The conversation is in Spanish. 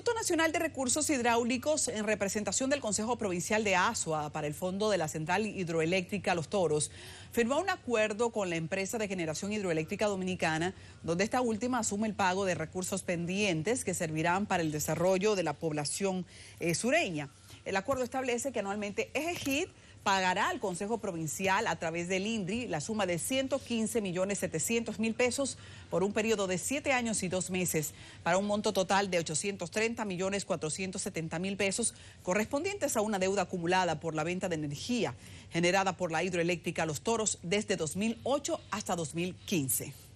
Instituto Nacional de Recursos Hidráulicos, en representación del Consejo Provincial de Asua para el Fondo de la Central Hidroeléctrica Los Toros, firmó un acuerdo con la empresa de generación hidroeléctrica dominicana, donde esta última asume el pago de recursos pendientes que servirán para el desarrollo de la población eh, sureña. El acuerdo establece que anualmente EGIT pagará al Consejo Provincial a través del INDRI la suma de 115.700.000 millones pesos por un periodo de siete años y dos meses, para un monto total de 830 millones mil pesos correspondientes a una deuda acumulada por la venta de energía generada por la hidroeléctrica Los Toros desde 2008 hasta 2015.